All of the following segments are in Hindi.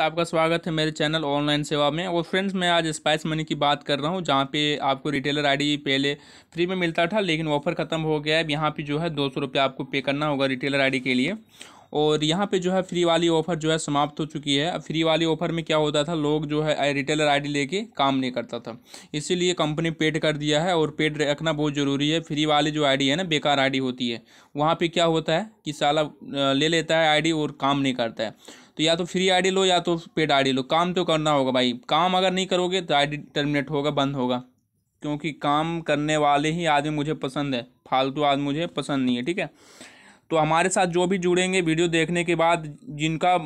फ्रेंड्स आपका स्वागत है मेरे चैनल ऑनलाइन सेवा में और फ्रेंड्स मैं आज स्पाइस मनी की बात कर रहा हूँ जहाँ पे आपको रिटेलर आईडी पहले फ्री में मिलता था लेकिन ऑफर खत्म हो गया है यहाँ पे जो है दो सौ आपको पे करना होगा रिटेलर आईडी के लिए और यहाँ पे जो है फ्री वाली ऑफ़र जो है समाप्त हो चुकी है अब फ्री वाली ऑफ़र में क्या होता था लोग जो है रिटेलर आईडी लेके काम नहीं करता था इसीलिए कंपनी पेड कर दिया है और पेड रखना बहुत ज़रूरी है फ्री वाली जो आईडी है ना बेकार आईडी होती है वहाँ पे क्या होता है कि साला ले लेता है आईडी और काम नहीं करता है तो या तो फ्री आईडी लो या तो पेड आईडी लो काम तो करना होगा भाई काम अगर नहीं करोगे तो आईडी टर्मिनेट होगा बंद होगा क्योंकि काम करने वाले ही आदमी मुझे पसंद है फालतू आदमी मुझे पसंद नहीं है ठीक है तो हमारे साथ जो भी जुड़ेंगे वीडियो देखने के बाद जिनका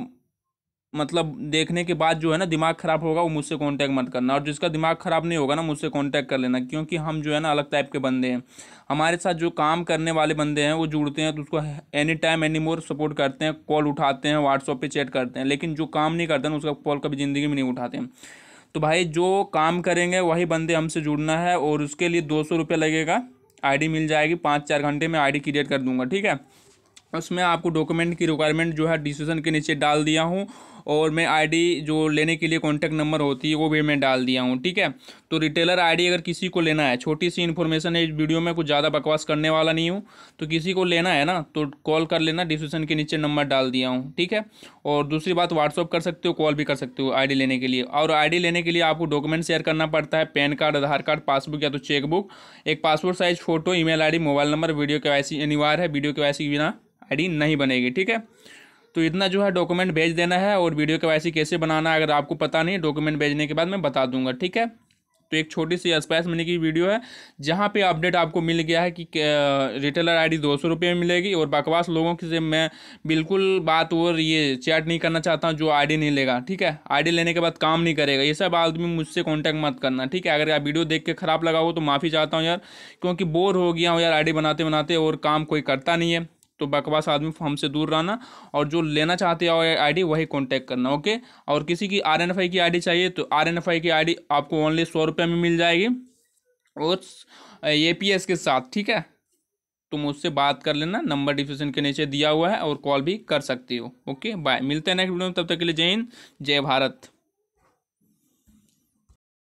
मतलब देखने के बाद जो है ना दिमाग ख़राब होगा वो मुझसे कांटेक्ट मत करना और जिसका दिमाग ख़राब नहीं होगा ना मुझसे कांटेक्ट कर लेना क्योंकि हम जो है ना अलग टाइप के बंदे हैं हमारे साथ जो काम करने वाले बंदे हैं वो जुड़ते हैं तो उसको any time any more support करते हैं कॉल उठाते हैं व्हाट्सअप पर चैट करते हैं लेकिन जो काम नहीं करते ना उसका कॉल कभी ज़िंदगी में नहीं उठाते हैं तो भाई जो काम करेंगे वही बंदे हमसे जुड़ना है और उसके लिए दो सौ लगेगा आईडी मिल जाएगी पाँच चार घंटे में आईडी क्रिएट कर दूंगा ठीक है उसमें आपको डॉक्यूमेंट की रिक्वायरमेंट जो है डिसीजन के नीचे डाल दिया हूँ और मैं आईडी जो लेने के लिए कॉन्टैक्ट नंबर होती है वो भी मैं डाल दिया हूँ ठीक है तो रिटेलर आईडी अगर किसी को लेना है छोटी सी इन्फॉर्मेशन है इस वीडियो में कुछ ज़्यादा बकवास करने वाला नहीं हूँ तो किसी को लेना है ना तो कॉल कर लेना डिस्क्रिप्शन के नीचे नंबर डाल दिया हूँ ठीक है और दूसरी बात व्हाट्सअप कर सकते हो कॉल भी कर सकते हो आई लेने के लिए और आई लेने के लिए आपको डॉक्यूमेंट शेयर करना पड़ता है pan card Aadhaar card passbook या तो चेकबुक एक passport size photo email mobile number video के अनिवार्य है वीडियो के बिना आई नहीं बनेगी ठीक है तो इतना जो है डॉक्यूमेंट भेज देना है और वीडियो के वैसे कैसे बनाना है अगर आपको पता नहीं डॉक्यूमेंट भेजने के बाद मैं बता दूंगा ठीक है तो एक छोटी सी स्पाइस मनी की वीडियो है जहाँ पे अपडेट आपको मिल गया है कि रिटेलर आईडी दो सौ रुपये में मिलेगी और बकवास लोगों की से मैं बिल्कुल बात और ये चैट नहीं करना चाहता हूँ जो आईडी नहीं लेगा ठीक है आईडी लेने के बाद काम नहीं करेगा ये सब आदमी मुझसे कॉन्टैक्ट मत करना ठीक है अगर आप वीडियो देख के ख़राब लगा हो तो माफ़ी चाहता हूँ यार क्योंकि बोर हो गया हूँ यार आई बनाते बनाते और काम कोई करता नहीं है तो बकवास आदमी हमसे दूर रहना और जो लेना चाहते हो आईडी वही कांटेक्ट करना ओके और किसी की आरएनएफआई की आईडी चाहिए तो आरएनएफआई की आईडी आपको ओनली सौ रुपये में मिल जाएगी और एपीएस के साथ ठीक है तुम उससे बात कर लेना नंबर डिस्क्रिप्शन के नीचे दिया हुआ है और कॉल भी कर सकती हो ओके बाय मिलते हैं नेक्स्ट वीडियो में तब तक के लिए जय हिंद जय भारत